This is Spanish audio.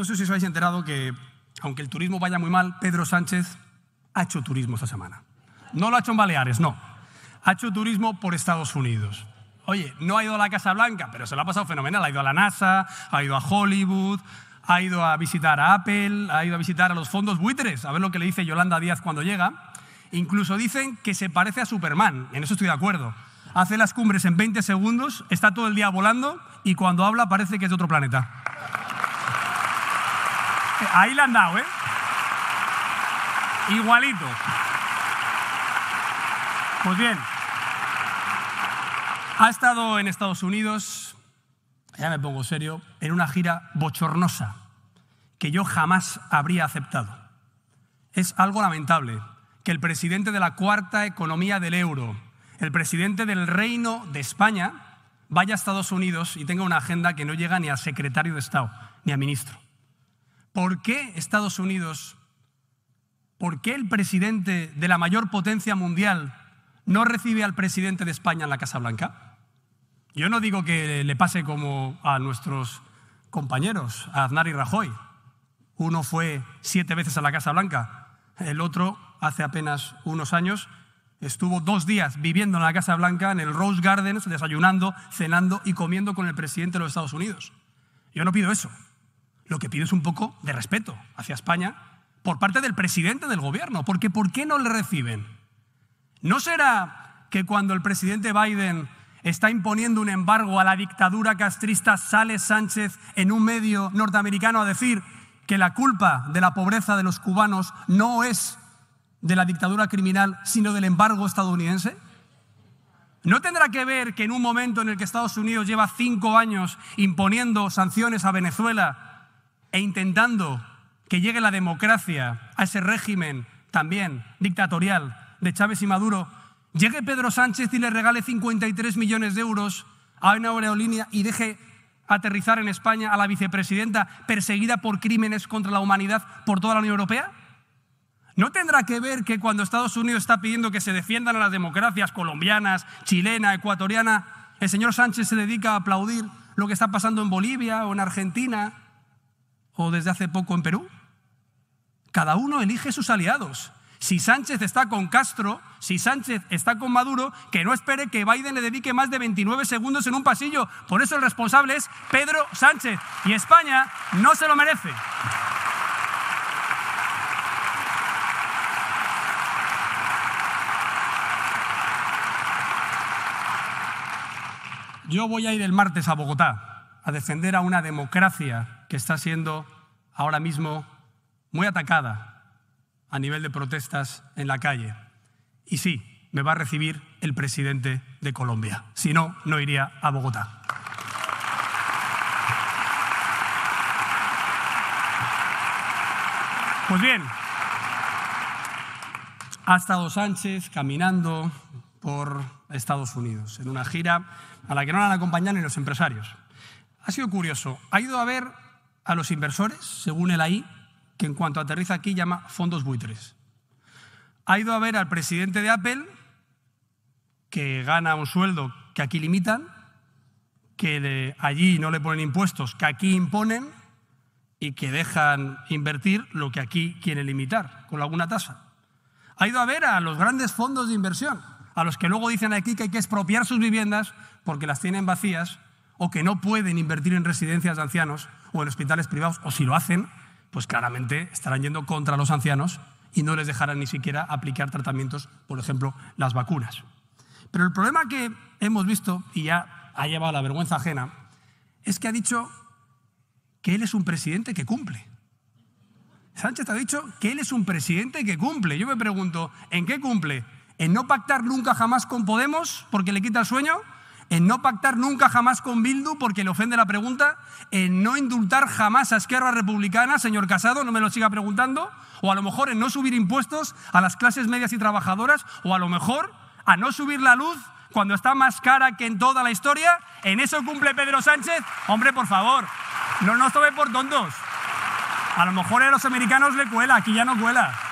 No sé si os habéis enterado que, aunque el turismo vaya muy mal, Pedro Sánchez ha hecho turismo esta semana. No lo ha hecho en Baleares, no. Ha hecho turismo por Estados Unidos. Oye, no ha ido a la Casa Blanca, pero se lo ha pasado fenomenal. Ha ido a la NASA, ha ido a Hollywood, ha ido a visitar a Apple, ha ido a visitar a los fondos buitres, a ver lo que le dice Yolanda Díaz cuando llega. Incluso dicen que se parece a Superman, en eso estoy de acuerdo. Hace las cumbres en 20 segundos, está todo el día volando y cuando habla parece que es de otro planeta. Ahí la han dado, ¿eh? Igualito. Pues bien. Ha estado en Estados Unidos, ya me pongo serio, en una gira bochornosa que yo jamás habría aceptado. Es algo lamentable que el presidente de la cuarta economía del euro, el presidente del Reino de España, vaya a Estados Unidos y tenga una agenda que no llega ni a secretario de Estado, ni a ministro. ¿Por qué Estados Unidos, por qué el presidente de la mayor potencia mundial no recibe al presidente de España en la Casa Blanca? Yo no digo que le pase como a nuestros compañeros, a Aznar y Rajoy. Uno fue siete veces a la Casa Blanca, el otro hace apenas unos años estuvo dos días viviendo en la Casa Blanca, en el Rose Gardens, desayunando, cenando y comiendo con el presidente de los Estados Unidos. Yo no pido eso lo que pido es un poco de respeto hacia España por parte del presidente del gobierno, porque ¿por qué no le reciben? ¿No será que cuando el presidente Biden está imponiendo un embargo a la dictadura castrista, sale Sánchez en un medio norteamericano a decir que la culpa de la pobreza de los cubanos no es de la dictadura criminal, sino del embargo estadounidense? ¿No tendrá que ver que en un momento en el que Estados Unidos lleva cinco años imponiendo sanciones a Venezuela, e intentando que llegue la democracia a ese régimen también dictatorial de Chávez y Maduro, llegue Pedro Sánchez y le regale 53 millones de euros a una aerolínea y deje aterrizar en España a la vicepresidenta perseguida por crímenes contra la humanidad por toda la Unión Europea? ¿No tendrá que ver que cuando Estados Unidos está pidiendo que se defiendan a las democracias colombianas, chilena, ecuatoriana, el señor Sánchez se dedica a aplaudir lo que está pasando en Bolivia o en Argentina o desde hace poco en Perú. Cada uno elige sus aliados. Si Sánchez está con Castro, si Sánchez está con Maduro, que no espere que Biden le dedique más de 29 segundos en un pasillo. Por eso el responsable es Pedro Sánchez. Y España no se lo merece. Yo voy a ir el martes a Bogotá a defender a una democracia que está siendo ahora mismo muy atacada a nivel de protestas en la calle. Y sí, me va a recibir el presidente de Colombia. Si no, no iría a Bogotá. Pues bien, ha estado Sánchez caminando por Estados Unidos en una gira a la que no la han acompañado ni los empresarios. Ha sido curioso. Ha ido a ver a los inversores, según el AI, que en cuanto aterriza aquí llama fondos buitres. Ha ido a ver al presidente de Apple, que gana un sueldo que aquí limitan, que allí no le ponen impuestos, que aquí imponen y que dejan invertir lo que aquí quieren limitar con alguna tasa. Ha ido a ver a los grandes fondos de inversión, a los que luego dicen aquí que hay que expropiar sus viviendas porque las tienen vacías o que no pueden invertir en residencias de ancianos o en hospitales privados, o si lo hacen, pues claramente estarán yendo contra los ancianos y no les dejarán ni siquiera aplicar tratamientos, por ejemplo, las vacunas. Pero el problema que hemos visto, y ya ha llevado la vergüenza ajena, es que ha dicho que él es un presidente que cumple. Sánchez ha dicho que él es un presidente que cumple. Yo me pregunto, ¿en qué cumple? ¿En no pactar nunca jamás con Podemos porque le quita el sueño? en no pactar nunca jamás con Bildu porque le ofende la pregunta, en no indultar jamás a Esquerra Republicana, señor Casado, no me lo siga preguntando, o a lo mejor en no subir impuestos a las clases medias y trabajadoras, o a lo mejor a no subir la luz cuando está más cara que en toda la historia, en eso cumple Pedro Sánchez, hombre, por favor, no nos tome por tontos. A lo mejor a los americanos le cuela, aquí ya no cuela.